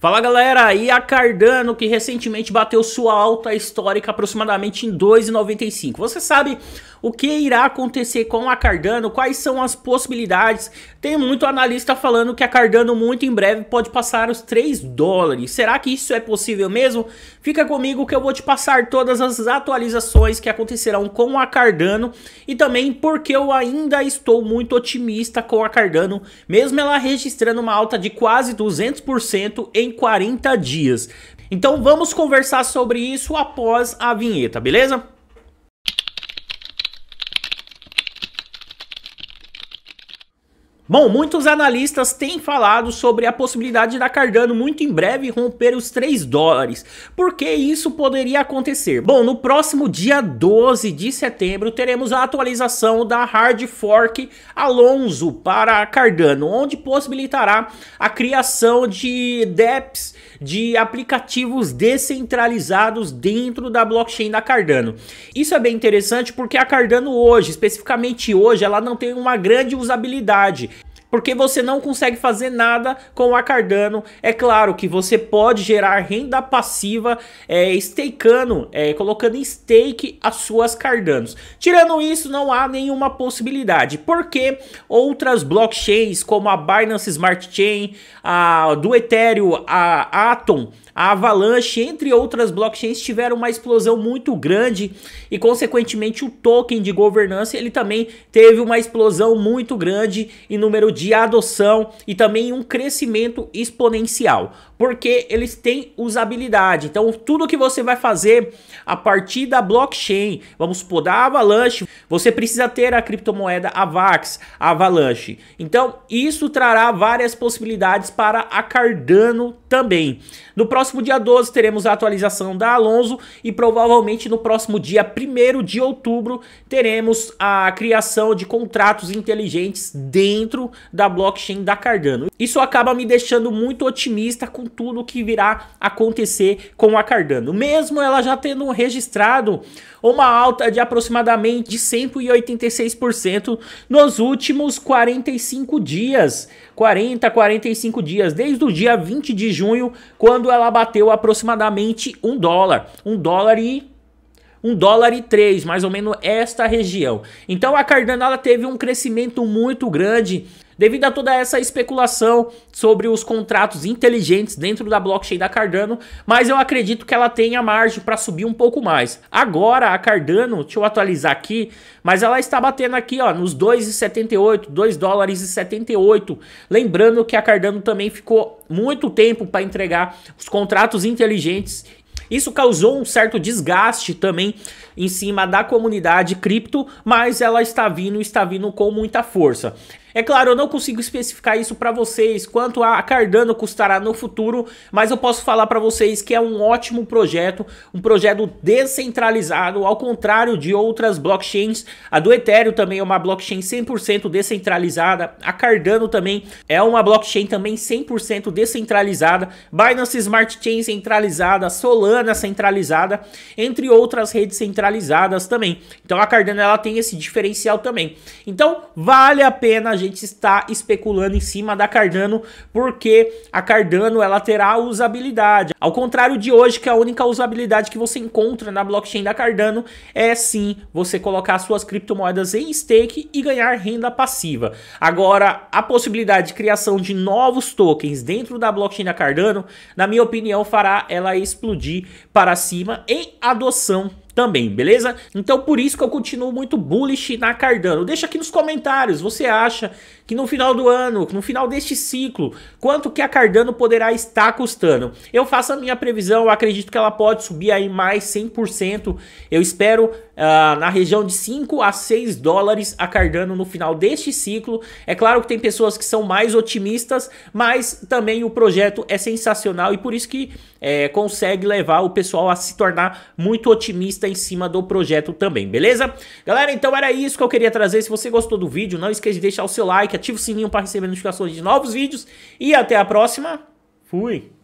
Fala galera, e a Cardano que recentemente bateu sua alta histórica aproximadamente em 2,95. Você sabe o que irá acontecer com a Cardano? Quais são as possibilidades? Tem muito analista falando que a Cardano muito em breve pode passar os 3 dólares. Será que isso é possível mesmo? Fica comigo que eu vou te passar todas as atualizações que acontecerão com a Cardano e também porque eu ainda estou muito otimista com a Cardano, mesmo ela registrando uma alta de quase 200% em em 40 dias. Então vamos conversar sobre isso após a vinheta, beleza? Bom, muitos analistas têm falado sobre a possibilidade da Cardano muito em breve romper os 3 dólares. Por que isso poderia acontecer? Bom, no próximo dia 12 de setembro teremos a atualização da Hard Fork Alonso para a Cardano, onde possibilitará a criação de DEPs, de aplicativos descentralizados dentro da blockchain da Cardano. Isso é bem interessante porque a Cardano hoje, especificamente hoje, ela não tem uma grande usabilidade porque você não consegue fazer nada com a Cardano. É claro que você pode gerar renda passiva é, stakeando, é, colocando em stake as suas Cardanos. Tirando isso, não há nenhuma possibilidade, porque outras blockchains como a Binance Smart Chain, a do Ethereum, a Atom, a Avalanche, entre outras blockchains, tiveram uma explosão muito grande e, consequentemente, o token de governança ele também teve uma explosão muito grande em número de adoção e também um crescimento exponencial, porque eles têm usabilidade. Então, tudo que você vai fazer a partir da blockchain, vamos supor, da Avalanche, você precisa ter a criptomoeda AVAX, Avalanche. Então, isso trará várias possibilidades para a Cardano também. No próximo dia 12, teremos a atualização da Alonso e provavelmente no próximo dia 1 de outubro teremos a criação de contratos inteligentes dentro da blockchain da Cardano. Isso acaba me deixando muito otimista com tudo que virá acontecer com a Cardano, mesmo ela já tendo registrado uma alta de aproximadamente 186% nos últimos 45 dias, 40, 45 dias, desde o dia 20 de junho, quando ela bateu aproximadamente um dólar, um dólar e um dólar e três, mais ou menos esta região. Então a Cardano ela teve um crescimento muito grande devido a toda essa especulação sobre os contratos inteligentes dentro da blockchain da Cardano, mas eu acredito que ela tenha margem para subir um pouco mais. Agora a Cardano, deixa eu atualizar aqui, mas ela está batendo aqui, ó, nos 2,78, 2 dólares e 78. Lembrando que a Cardano também ficou muito tempo para entregar os contratos inteligentes isso causou um certo desgaste também em cima da comunidade cripto, mas ela está vindo, está vindo com muita força. É claro, eu não consigo especificar isso para vocês quanto a Cardano custará no futuro, mas eu posso falar para vocês que é um ótimo projeto, um projeto descentralizado, ao contrário de outras blockchains. A do Ethereum também é uma blockchain 100% descentralizada, a Cardano também é uma blockchain também 100% descentralizada, Binance Smart Chain centralizada, Solana centralizada, entre outras redes centralizadas também. Então a Cardano ela tem esse diferencial também. Então vale a pena a gente gente está especulando em cima da Cardano, porque a Cardano ela terá usabilidade. Ao contrário de hoje, que a única usabilidade que você encontra na blockchain da Cardano é sim você colocar suas criptomoedas em stake e ganhar renda passiva. Agora, a possibilidade de criação de novos tokens dentro da blockchain da Cardano, na minha opinião, fará ela explodir para cima em adoção também, beleza? Então por isso que eu continuo muito bullish na Cardano. Deixa aqui nos comentários, você acha que no final do ano, no final deste ciclo, quanto que a Cardano poderá estar custando? Eu faço a minha previsão, eu acredito que ela pode subir aí mais 100%. Eu espero uh, na região de 5 a 6 dólares a Cardano no final deste ciclo. É claro que tem pessoas que são mais otimistas, mas também o projeto é sensacional e por isso que é, consegue levar o pessoal a se tornar muito otimista em cima do projeto também, beleza? Galera, então era isso que eu queria trazer. Se você gostou do vídeo, não esqueça de deixar o seu like, ativa o sininho para receber notificações de novos vídeos e até a próxima. Fui!